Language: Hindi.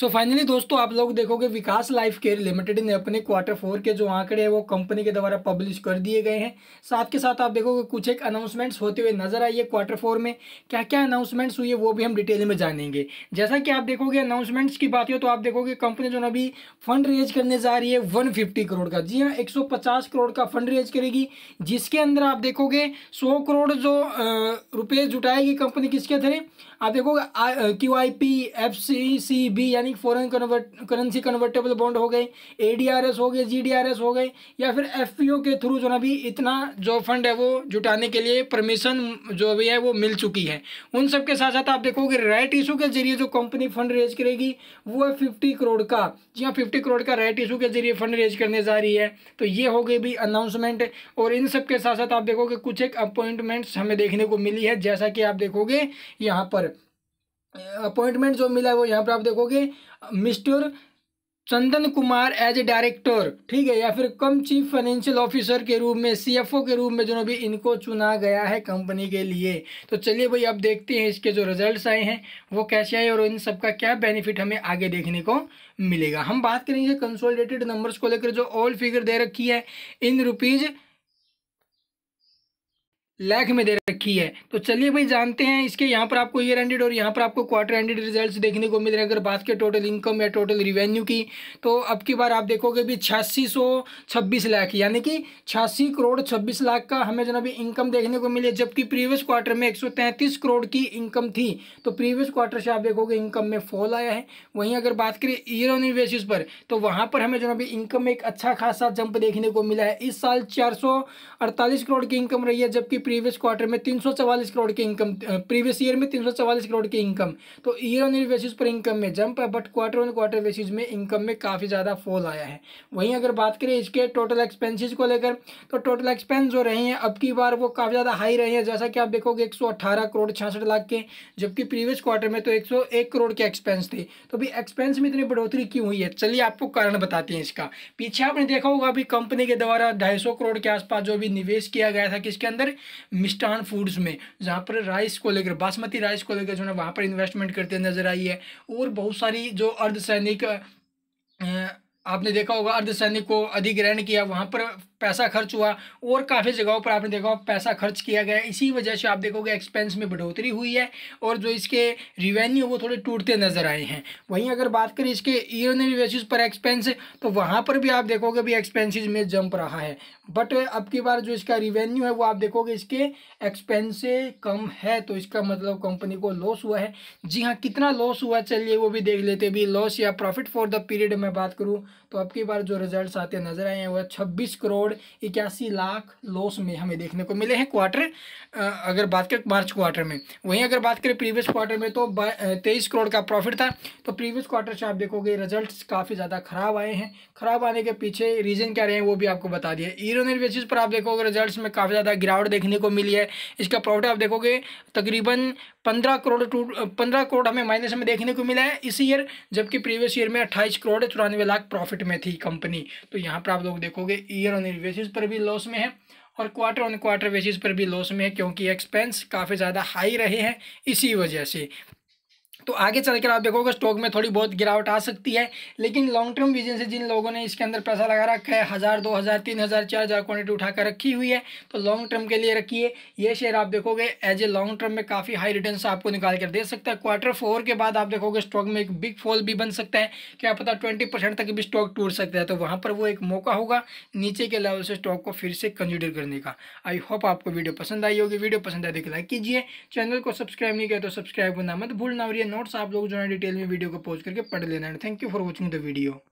सो so फाइनली दोस्तों आप लोग देखोगे विकास लाइफ केयर लिमिटेड ने अपने क्वार्टर फोर के जो आंकड़े हैं वो कंपनी के द्वारा पब्लिश कर दिए गए हैं साथ के साथ आप देखोगे कुछ एक अनाउंसमेंट्स होते हुए नजर आई है क्वार्टर फोर में क्या क्या अनाउंसमेंट्स हुई है वो भी हम डिटेल में जानेंगे जैसा कि आप देखोगे अनाउंसमेंट्स की बात हो तो आप देखोगे कंपनी जो अभी फंड रेज करने जा रही है वन करोड़ का जी हाँ एक करोड़ का फंड रेज करेगी जिसके अंदर आप देखोगे सौ करोड़ जो रुपये जुटाएगी कंपनी किसके थे आप देखोगे Q I P F C C B organic foreign currency convertible bond हो गए एडीआरएस हो गए जीडीआरएस हो गए या फिर एफपीओ के थ्रू जो ना भी इतना जो फंड है वो जुटाने के लिए परमिशन जो भी है वो मिल चुकी है उन सब के साथ साथ आप देखोगे राइट इशू के जरिए जो कंपनी फंड रेज करेगी वो है फिफ्टी करोड़ का जी हाँ फिफ्टी करोड़ का राइट इशू के जरिए फंड रेज करने जा रही है तो ये हो गई भी अनाउंसमेंट और इन सब के साथ साथ आप देखोगे कुछ एक अपॉइंटमेंट्स हमें देखने को मिली है जैसा कि आप देखोगे यहाँ पर अपॉइंटमेंट जो मिला है वो यहाँ पर आप देखोगे mister Chandan Kumar as a director ठीक है या फिर कम चीफ फाइनेंशियल ऑफिसर के रूप में सीएफओ के रूप में जो भी इनको चुना गया है कंपनी के लिए तो चलिए भाई अब देखते हैं इसके जो रिजल्ट्स आए हैं वो कैसे आए और इन सब का क्या बेनिफिट हमें आगे देखने को मिलेगा हम बात करेंगे कंसोलिडेटेड नंबर्स को लेकर जो ऑल फिगर दे रखी है इन रुपीज़ लाख में दे रखी है तो चलिए भाई जानते हैं इसके यहाँ पर आपको ईयर एंडेड और यहाँ पर आपको क्वार्टर एंडेड रिजल्ट्स देखने को मिल रहे हैं अगर बात करें टोटल इनकम या टोटल रिवेन्यू की तो अब की बार आप देखोगे भी छियासी सौ छब्बीस लाख यानी कि छियासी करोड़ छब्बीस लाख का हमें जनाबी इनकम देखने को मिली जबकि प्रीवियस क्वार्टर में एक करोड़ की इनकम थी तो प्रीवियस क्वार्टर से आप देखोगे इनकम में फॉल आया है वहीं अगर बात करें ईयर ऑन बेसिस पर तो वहाँ पर हमें जनाबी इनकम में एक अच्छा खासा जंप देखने को मिला है इस साल चार करोड़ की इनकम रही है जबकि प्रीवियस क्वार्टर में तीन करोड़ की इनकम प्रीवियस ईयर में तीन करोड़ की इनकम तो ईयर ऑन ईयर बेसिस पर इनकम में जंप है but quarter on quarter basis में इनकम में काफ़ी ज़्यादा फॉल आया है वहीं अगर बात करें इसके टोटल एक्सपेंसिस को लेकर तो टोटल एक्सपेंस जो रहे हैं अब की बार वो काफ़ी ज़्यादा हाई रहे हैं जैसा कि आप देखोगे एक करोड़ छियासठ लाख के जबकि प्रीवियस क्वार्टर में तो एक करोड़ के एक्सपेंस थे तो अभी एक्सपेंस में इतनी बढ़ोतरी क्यों हुई है चलिए आपको कारण बताते हैं इसका पीछे आपने देखा होगा अभी कंपनी के द्वारा ढाई करोड़ के आसपास जो भी निवेश किया गया था किसके अंदर मिष्टान फूड्स में जहाँ पर राइस को लेकर बासमती राइस को लेकर जो है वहाँ पर इन्वेस्टमेंट करते नज़र आई है और बहुत सारी जो अर्धसैनिक आपने देखा होगा अर्धसैनिक को अधिग्रहण किया वहाँ पर पैसा खर्च हुआ और काफ़ी जगहों पर आपने देखा पैसा खर्च किया गया इसी वजह से आप देखोगे एक्सपेंस में बढ़ोतरी हुई है और जो इसके रिवेन्यू वो थोड़े टूटते नज़र आए हैं वहीं अगर बात करें इसके ईयरली बेसिस पर एक्सपेंस तो वहाँ पर भी आप देखोगे भी एक्सपेंसिस में जंप रहा है बट अब की बार जो इसका रिवेन्यू है वो आप देखोगे इसके एक्सपेंस से कम है तो इसका मतलब कंपनी को लॉस हुआ है जी हाँ कितना लॉस हुआ चलिए वो भी देख लेते भी लॉस या प्रॉफिट फॉर द पीरियड में बात करूँ तो अब की बार जो रिजल्ट आते नज़र आए हैं वह छब्बीस करोड़ करोड़ इक्यासी लाख लॉस में हमें देखने को मिले हैं क्वार्टर अगर बात करें मार्च क्वार्टर में वहीं अगर बात करें प्रीवियस क्वार्टर में तो तेईस करोड़ का प्रॉफिट था तो प्रीवियस क्वार्टर से आप देखोगे रिजल्ट काफ़ी ज़्यादा खराब आए हैं खराब आने के पीछे रीज़न क्या रहे हैं वो भी आपको बता दिया ईरोनर बेसिस पर आप देखोगे रिजल्ट में काफ़ी ज़्यादा गिरावट देखने को मिली है इसका प्रॉफिट आप देखोगे तकरीबन पंद्रह करोड़ टू पंद्रह करोड़ हमें माइनस में देखने को मिला है इसी ईयर जबकि प्रीवियस ईयर में अट्ठाईस करोड़ चौरानवे लाख प्रॉफिट में थी कंपनी तो यहाँ पर आप लोग देखोगे ईयर ऑन ईयर बेसिस पर भी लॉस में है और क्वार्टर ऑन क्वार्टर बेसिस पर भी लॉस में है क्योंकि एक्सपेंस काफ़ी ज़्यादा हाई रहे हैं इसी वजह से तो आगे चल कर आप देखोगे स्टॉक में थोड़ी बहुत गिरावट आ सकती है लेकिन लॉन्ग टर्म विजन से जिन लोगों ने इसके अंदर पैसा लगा रखा है हज़ार दो हज़ार तीन हज़ार चार हज़ार क्वान्टिटी उठाकर रखी हुई है तो लॉन्ग टर्म के लिए रखिए ये शेयर आप देखोगे एज ए लॉन्ग टर्म में काफ़ी हाई रिटर्न आपको निकाल कर दे सकता है क्वार्टर फोर के बाद आप देखोगे स्टॉक में एक बिग फॉल भी बन सकता है क्या पता ट्वेंटी तक भी स्टॉक टूट सकता है तो वहाँ पर वो एक मौका होगा नीचे के लेवल से स्टॉक को फिर से कंसिडर करने का आई होप आपको वीडियो पसंद आई होगी वीडियो पसंद आए तो लाइक कीजिए चैनल को सब्सक्राइब नहीं किया तो सब्सक्राइब करना मत भूलना और ये नोट्स आप लोग जो है डिटेल में वीडियो को पॉज करके पढ़ लेना है thank you for watching the video